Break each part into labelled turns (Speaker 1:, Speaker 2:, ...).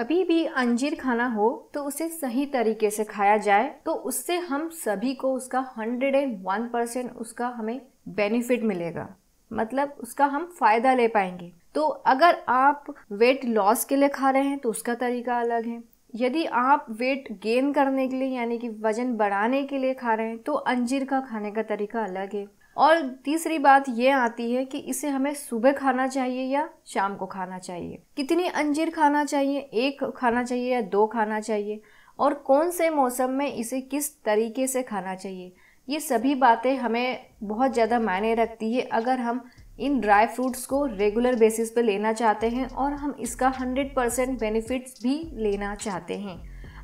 Speaker 1: कभी भी अंजीर खाना हो तो उसे सही तरीके से खाया जाए तो उससे हम सभी को उसका 101 परसेंट उसका हमें बेनिफिट मिलेगा मतलब उसका हम फ़ायदा ले पाएंगे तो अगर आप वेट लॉस के लिए खा रहे हैं तो उसका तरीका अलग है यदि आप वेट गेन करने के लिए यानी कि वज़न बढ़ाने के लिए खा रहे हैं तो अंजीर का खाने का तरीका अलग है और तीसरी बात ये आती है कि इसे हमें सुबह खाना चाहिए या शाम को खाना चाहिए कितनी अंजीर खाना चाहिए एक खाना चाहिए या दो खाना चाहिए और कौन से मौसम में इसे किस तरीके से खाना चाहिए ये सभी बातें हमें बहुत ज़्यादा मायने रखती है अगर हम इन ड्राई फ्रूट्स को रेगुलर बेसिस पे लेना चाहते हैं और हम इसका 100 परसेंट बेनिफिट्स भी लेना चाहते हैं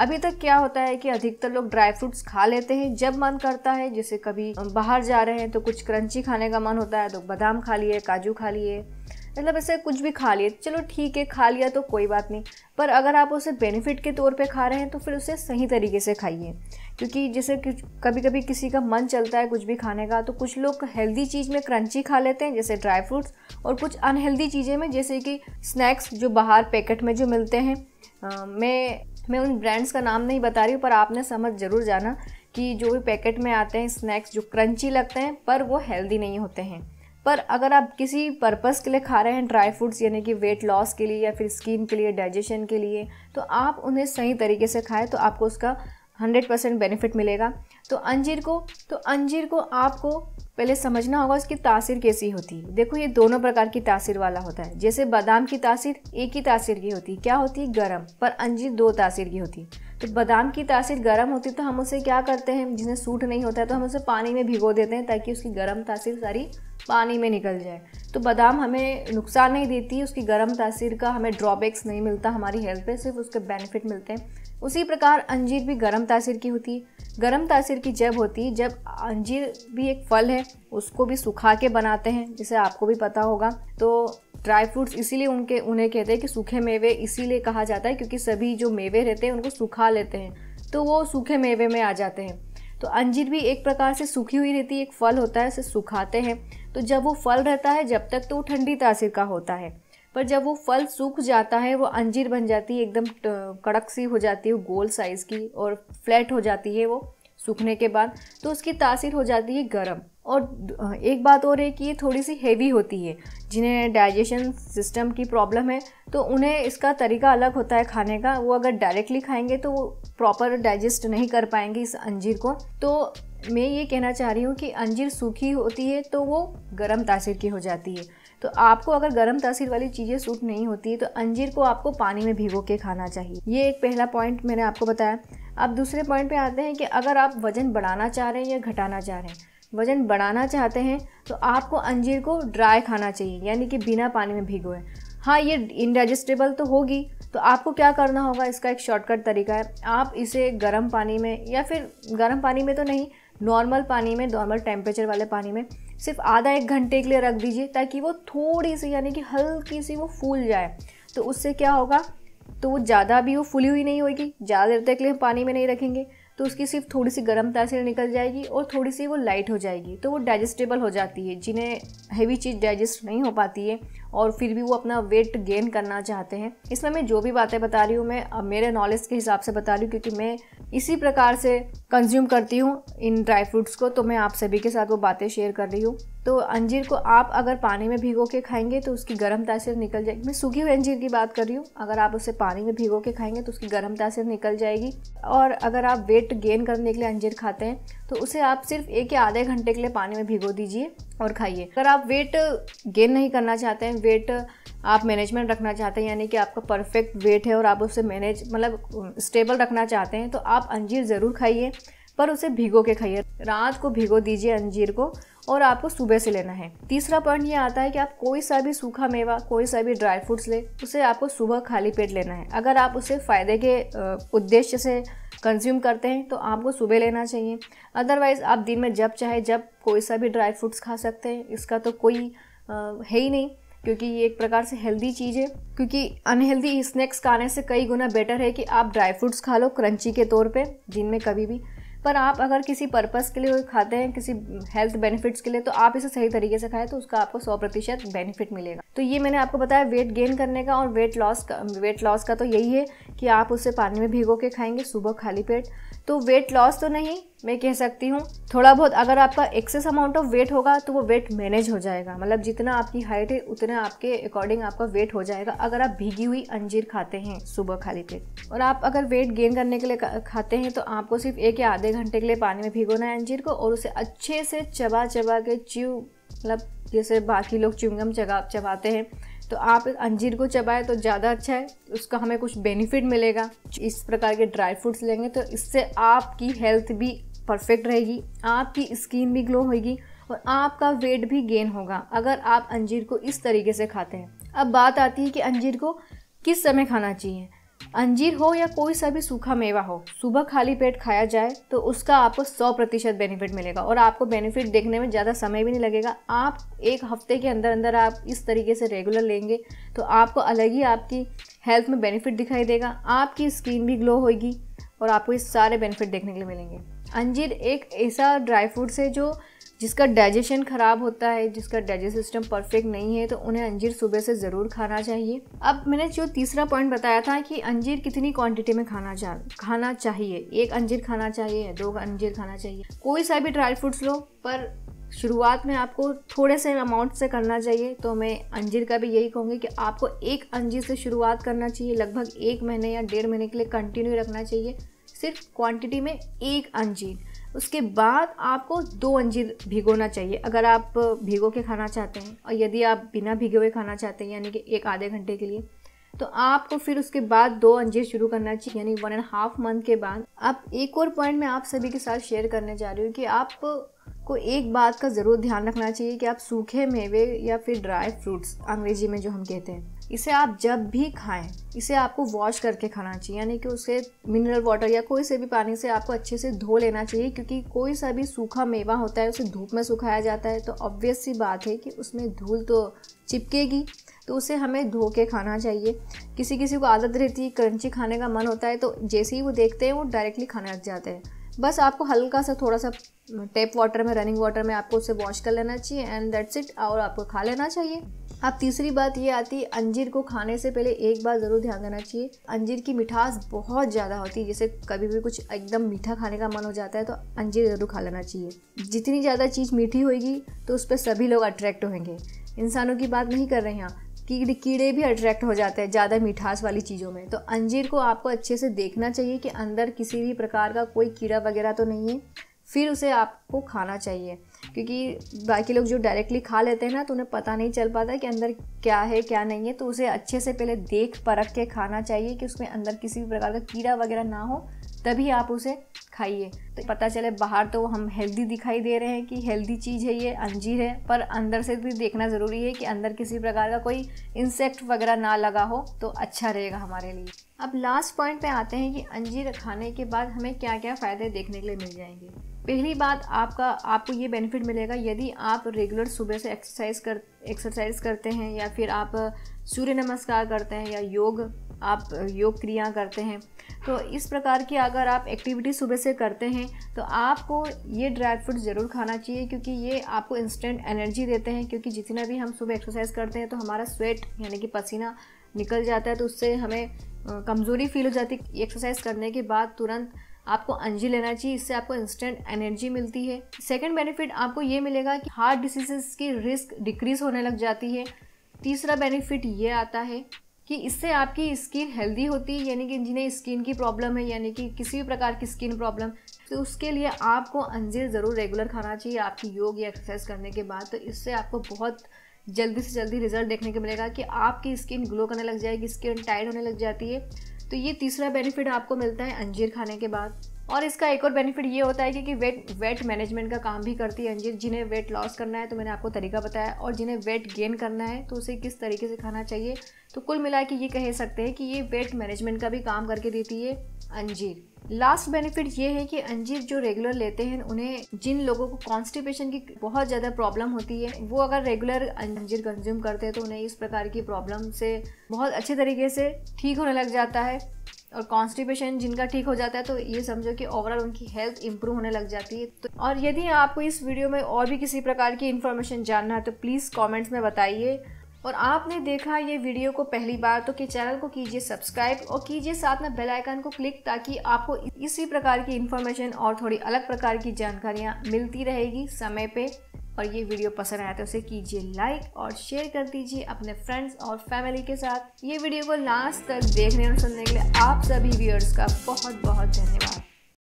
Speaker 1: अभी तक क्या होता है कि अधिकतर लोग ड्राई फ्रूट्स खा लेते हैं जब मन करता है जैसे कभी बाहर जा रहे हैं तो कुछ क्रंची खाने का मन होता है तो बादाम खा लिए काजू खा लिए मतलब ऐसे कुछ भी खा लिए चलो ठीक है खा लिया तो कोई बात नहीं पर अगर आप उसे बेनिफिट के तौर पे खा रहे हैं तो फिर उसे सही तरीके से खाइए क्योंकि जैसे कभी कभी किसी का मन चलता है कुछ भी खाने का तो कुछ लोग हेल्दी चीज़ में क्रंची खा लेते हैं जैसे ड्राई फ्रूट्स और कुछ अनहेल्दी चीज़ें में जैसे कि स्नैक्स जो बाहर पैकेट में जो मिलते हैं आ, मैं मैं उन ब्रांड्स का नाम नहीं बता रही हूँ पर आपने समझ ज़रूर जाना कि जो भी पैकेट में आते हैं स्नैक्स जो क्रंची लगते हैं पर वो हेल्दी नहीं होते हैं पर अगर आप किसी पर्पस के लिए खा रहे हैं ड्राई फ्रूट्स यानी कि वेट लॉस के लिए या फिर स्किन के लिए डाइजेशन के लिए तो आप उन्हें सही तरीके से खाएँ तो आपको उसका हंड्रेड परसेंट बेनिफिट मिलेगा तो अंजीर को तो अंजीर को आपको पहले समझना होगा उसकी तासीर कैसी होती है देखो ये दोनों प्रकार की तासीर वाला होता है जैसे बादाम की तासीर एक ही तासीर की होती है क्या होती है गर्म पर अंजीर दो तासीर की होती है तो बादाम की तासीर गर्म होती तो हम उसे क्या करते हैं जिन्हें सूट नहीं होता है तो हम उसे पानी में भिगो देते हैं ताकि उसकी गर्म तासीर सारी पानी में निकल जाए तो बादाम हमें नुकसान नहीं देती उसकी गर्म तासीर का हमें ड्रॉबैक्स नहीं मिलता हमारी हेल्थ पे सिर्फ उसके बेनिफिट मिलते हैं उसी प्रकार अंजीर भी गर्म तासीर की होती है गर्म तासीर की जब होती है जब अंजीर भी एक फल है उसको भी सुखा के बनाते हैं जिसे आपको भी पता होगा तो ड्राई फ्रूट्स इसीलिए उनके उन्हें कहते हैं कि सूखे मेवे इसीलिए कहा जाता है क्योंकि सभी जो मेवे रहते हैं उनको सुखा लेते हैं तो वो सूखे मेवे में आ जाते हैं तो अंजीर भी एक प्रकार से सूखी हुई रहती है एक फल होता है उसे सुखाते हैं तो जब वो फल रहता है जब तक तो वो ठंडी तासीर का होता है पर जब वो फल सूख जाता है वो अंजीर बन जाती है एकदम कड़क सी हो जाती है गोल साइज़ की और फ्लैट हो जाती है वो सूखने के बाद तो उसकी तासीर हो जाती है गर्म और एक बात और है कि ये थोड़ी सी हेवी होती है जिन्हें डाइजेशन सिस्टम की प्रॉब्लम है तो उन्हें इसका तरीका अलग होता है खाने का वो अगर डायरेक्टली खाएंगे तो वो प्रॉपर डाइजेस्ट नहीं कर पाएंगे इस अंजीर को तो मैं ये कहना चाह रही हूँ कि अंजीर सूखी होती है तो वो गर्म तासीर की हो जाती है तो आपको अगर गर्म तासीर वाली चीज़ें सूट नहीं होती है तो अंजीर को आपको पानी में भिगो के खाना चाहिए ये एक पहला पॉइंट मैंने आपको बताया अब दूसरे पॉइंट पे आते हैं कि अगर आप वज़न बढ़ाना चाह रहे हैं या घटाना चाह रहे हैं वज़न बढ़ाना चाहते हैं तो आपको अंजीर को ड्राई खाना चाहिए यानी कि बिना पानी में भिगोए हाँ ये इनडाइजेस्टेबल तो होगी तो आपको क्या करना होगा इसका एक शॉर्टकट तरीका है आप इसे गर्म पानी में या फिर गर्म पानी में तो नहीं नॉर्मल पानी में नॉर्मल टेम्परेचर वाले पानी में सिर्फ आधा एक घंटे के लिए रख दीजिए ताकि वो थोड़ी सी यानी कि हल्की सी वो फूल जाए तो उससे क्या होगा तो वो ज़्यादा भी वो फूली हुई नहीं होगी ज़्यादा देर तक लिए हम पानी में नहीं रखेंगे तो उसकी सिर्फ थोड़ी सी गर्म तासीर निकल जाएगी और थोड़ी सी वो लाइट हो जाएगी तो वो डाइजेस्टेबल हो जाती है जिन्हें हैवी चीज़ डाइजेस्ट नहीं हो पाती है और फिर भी वो अपना वेट गेन करना चाहते हैं इसमें मैं जो भी बातें बता रही हूँ मैं मेरे नॉलेज के हिसाब से बता रही हूँ क्योंकि मैं इसी प्रकार से कंज्यूम करती हूँ इन ड्राई फ्रूट्स को तो मैं आप सभी के साथ वो बातें शेयर कर रही हूँ तो अंजीर को आप अगर पानी में भिगो के खाएंगे तो उसकी गर्म तासीर निकल जाएगी मैं सूखी हुई अंजीर की बात कर रही हूँ अगर आप उसे पानी में भिगो के खाएंगे तो उसकी गर्म तासीर निकल जाएगी और अगर आप वेट गेन करने के लिए अंजीर खाते हैं तो उसे आप सिर्फ एक या आधे घंटे के लिए पानी में भिगो दीजिए और खाइए अगर आप वेट गेन नहीं करना चाहते हैं वेट आप मैनेजमेंट रखना चाहते हैं यानी कि आपका परफेक्ट वेट है और आप उसे मैनेज मतलब स्टेबल रखना चाहते हैं तो आप अंजीर ज़रूर खाइए पर उसे भिगो के खाइए रात को भिगो दीजिए अंजीर को और आपको सुबह से लेना है तीसरा पॉइंट ये आता है कि आप कोई सा भी सूखा मेवा कोई सा भी ड्राई फ्रूट्स ले उसे आपको सुबह खाली पेट लेना है अगर आप उसे फ़ायदे के उद्देश्य से कंज्यूम करते हैं तो आपको सुबह लेना चाहिए अदरवाइज़ आप दिन में जब चाहे जब कोई सा भी ड्राई फ्रूट्स खा सकते हैं इसका तो कोई है ही नहीं क्योंकि ये एक प्रकार से हेल्दी चीज़ है क्योंकि अनहेल्दी स्नैक्स खाने से कई गुना बेटर है कि आप ड्राई फ्रूट्स खा लो क्रंची के तौर पे दिन में कभी भी पर आप अगर किसी पर्पज़ के लिए खाते हैं किसी हेल्थ बेनिफिट्स के लिए तो आप इसे सही तरीके से खाएं तो उसका आपको सौ प्रतिशत बेनिफिट मिलेगा तो ये मैंने आपको बताया वेट गेन करने का और वेट लॉस का वेट लॉस का तो यही है कि आप उसे पानी में भिगो के खाएंगे सुबह खाली पेट तो वेट लॉस तो नहीं मैं कह सकती हूँ थोड़ा बहुत अगर आपका एक्सेस अमाउंट ऑफ वेट होगा तो वो वेट मैनेज हो जाएगा मतलब जितना आपकी हाइट है उतना आपके अकॉर्डिंग आपका वेट हो जाएगा अगर आप भीगी हुई अंजीर खाते हैं सुबह खाली पेट और आप अगर वेट गेन करने के लिए खाते हैं तो आपको सिर्फ एक या आधे घंटे के लिए पानी में भिगोना है अंजीर को और उसे अच्छे से चबा चबा के च्यू मतलब जैसे बाकी लोग चुंगम चबा चबाते हैं तो आप अंजीर को चबाएं तो ज़्यादा अच्छा है उसका हमें कुछ बेनिफिट मिलेगा इस प्रकार के ड्राई फ्रूट्स लेंगे तो इससे आपकी हेल्थ भी परफेक्ट रहेगी आपकी स्किन भी ग्लो होगी और आपका वेट भी गेन होगा अगर आप अंजीर को इस तरीके से खाते हैं अब बात आती है कि अंजीर को किस समय खाना चाहिए अंजीर हो या कोई सा भी सूखा मेवा हो सुबह खाली पेट खाया जाए तो उसका आपको सौ प्रतिशत बेनिफिट मिलेगा और आपको बेनिफिट देखने में ज़्यादा समय भी नहीं लगेगा आप एक हफ्ते के अंदर अंदर आप इस तरीके से रेगुलर लेंगे तो आपको अलग ही आपकी हेल्थ में बेनिफिट दिखाई देगा आपकी स्किन भी ग्लो होगी और आपको ये सारे बेनिफिट देखने के लिए मिलेंगे अंजीर एक ऐसा ड्राई फ्रूट्स है जो जिसका डाइजेशन ख़राब होता है जिसका डाइजेस्ट सिस्टम परफेक्ट नहीं है तो उन्हें अंजीर सुबह से ज़रूर खाना चाहिए अब मैंने जो तीसरा पॉइंट बताया था कि अंजीर कितनी क्वांटिटी में खाना चा खाना चाहिए एक अंजीर खाना चाहिए दो अंजीर खाना चाहिए कोई सा भी ड्राई फ्रूट्स लो पर शुरुआत में आपको थोड़े से अमाउंट से करना चाहिए तो मैं अंजीर का भी यही कहूँगी कि आपको एक अंजीर से शुरुआत करना चाहिए लगभग एक महीने या डेढ़ महीने के लिए कंटिन्यू रखना चाहिए सिर्फ क्वांटिटी में एक अंजीर उसके बाद आपको दो अंजीर भिगोना चाहिए अगर आप भिगो के खाना चाहते हैं और यदि आप बिना भिगे हुए खाना चाहते हैं यानी कि एक आधे घंटे के लिए तो आपको फिर उसके बाद दो अंजीर शुरू करना चाहिए यानी वन एंड हाफ मंथ के बाद आप एक और पॉइंट मैं आप सभी के साथ शेयर करने जा रही हूँ कि आप को एक बात का ज़रूर ध्यान रखना चाहिए कि आप सूखे मेवे या फिर ड्राई फ्रूट्स अंग्रेजी में जो हम कहते हैं इसे आप जब भी खाएं इसे आपको वॉश करके खाना चाहिए यानी कि उसे मिनरल वाटर या कोई से भी पानी से आपको अच्छे से धो लेना चाहिए क्योंकि कोई सा भी सूखा मेवा होता है उसे धूप में सुखाया जाता है तो ऑब्वियस सी बात है कि उसमें धूल तो चिपकेगी तो उसे हमें धो के खाना चाहिए किसी किसी को आदत रहती है क्रंची खाने का मन होता है तो जैसे ही वो देखते हैं वो डायरेक्टली खाने लग जाते हैं बस आपको हल्का सा थोड़ा सा टेप वाटर में रनिंग वाटर में आपको उसे वॉश कर लेना चाहिए एंड दैट्स इट और आपको खा लेना चाहिए अब तीसरी बात ये आती है अंजीर को खाने से पहले एक बार ज़रूर ध्यान देना चाहिए अंजीर की मिठास बहुत ज़्यादा होती है जैसे कभी भी कुछ एकदम मीठा खाने का मन हो जाता है तो अंजीर ज़रूर खा लेना चाहिए जितनी ज़्यादा चीज़ मीठी होगी तो उस पर सभी लोग अट्रैक्ट होंगे इंसानों की बात नहीं कर रहे हैं कीड़े कीड़े भी अट्रैक्ट हो जाते हैं ज़्यादा मिठास वाली चीज़ों में तो अंजीर को आपको अच्छे से देखना चाहिए कि अंदर किसी भी प्रकार का कोई कीड़ा वगैरह तो नहीं है फिर उसे आपको खाना चाहिए क्योंकि बाकी लोग जो डायरेक्टली खा लेते हैं ना तो उन्हें पता नहीं चल पाता कि अंदर क्या है क्या नहीं है तो उसे अच्छे से पहले देख परख के खाना चाहिए कि उसमें अंदर किसी भी प्रकार का कीड़ा वगैरह ना हो तभी आप उसे खाइए तो पता चले बाहर तो हम हेल्दी दिखाई दे रहे हैं कि हेल्दी चीज़ है ये अंजीर है पर अंदर से भी देखना ज़रूरी है कि अंदर किसी प्रकार का कोई इंसेक्ट वगैरह ना लगा हो तो अच्छा रहेगा हमारे लिए अब लास्ट पॉइंट पे आते हैं कि अंजीर खाने के बाद हमें क्या क्या फ़ायदे देखने के लिए मिल जाएंगे पहली बात आपका आपको ये बेनिफिट मिलेगा यदि आप रेगुलर सुबह से एक्सरसाइज कर एक्सरसाइज करते हैं या फिर आप सूर्य नमस्कार करते हैं या योग आप योग क्रिया करते हैं तो इस प्रकार की अगर आप एक्टिविटी सुबह से करते हैं तो आपको ये ड्राई फ्रूट ज़रूर खाना चाहिए क्योंकि ये आपको इंस्टेंट एनर्जी देते हैं क्योंकि जितना भी हम सुबह एक्सरसाइज करते हैं तो हमारा स्वेट यानी कि पसीना निकल जाता है तो उससे हमें कमज़ोरी फील हो जाती है एक्सरसाइज करने के बाद तुरंत आपको अंजी लेना चाहिए इससे आपको इंस्टेंट एनर्जी मिलती है सेकेंड बेनिफिट आपको ये मिलेगा कि हार्ट डिसीजेस की रिस्क डिक्रीज़ होने लग जाती है तीसरा बेनिफिट ये आता है कि इससे आपकी स्किन हेल्दी होती है यानी कि जिन्हें स्किन की प्रॉब्लम है यानी कि किसी भी प्रकार की स्किन प्रॉब्लम तो उसके लिए आपको अंजीर ज़रूर रेगुलर खाना चाहिए आपकी योग या एक्सरसाइज करने के बाद तो इससे आपको बहुत जल्दी से जल्दी रिजल्ट देखने को मिलेगा कि आपकी स्किन ग्लो करने लग जाएगी स्किन टाइट होने लग जाती है तो ये तीसरा बेनिफिट आपको मिलता है अंजीर खाने के बाद और इसका एक और बेनिफिट ये होता है कि, कि वेट वेट मैनेजमेंट का काम भी करती है अंजीर जिन्हें वेट लॉस करना है तो मैंने आपको तरीका बताया और जिन्हें वेट गेन करना है तो उसे किस तरीके से खाना चाहिए तो कुल मिला के ये कह सकते हैं कि ये वेट मैनेजमेंट का भी काम करके देती है अंजीर लास्ट बेनिफिट ये है कि अंजीर जो रेगुलर लेते हैं उन्हें जिन लोगों को कॉन्स्टिपेशन की बहुत ज़्यादा प्रॉब्लम होती है वो अगर रेगुलर अंजीर कंज्यूम करते हैं तो उन्हें इस प्रकार की प्रॉब्लम से बहुत अच्छे तरीके से ठीक होने लग जाता है और कॉन्स्टिपेशन जिनका ठीक हो जाता है तो ये समझो कि ओवरऑल उनकी हेल्थ इंप्रूव होने लग जाती है तो और यदि आपको इस वीडियो में और भी किसी प्रकार की इन्फॉर्मेशन जानना है तो प्लीज़ कॉमेंट्स में बताइए और आपने देखा ये वीडियो को पहली बार तो कि चैनल को कीजिए सब्सक्राइब और कीजिए साथ में बेल आइकन को क्लिक ताकि आपको इसी प्रकार की इन्फॉर्मेशन और थोड़ी अलग प्रकार की जानकारियाँ मिलती रहेगी समय पर और ये वीडियो पसंद आया तो उसे कीजिए लाइक और शेयर कर दीजिए अपने फ्रेंड्स और फैमिली के साथ ये वीडियो को लास्ट तक देखने और सुनने के लिए आप सभी व्यूअर्स का बहुत बहुत धन्यवाद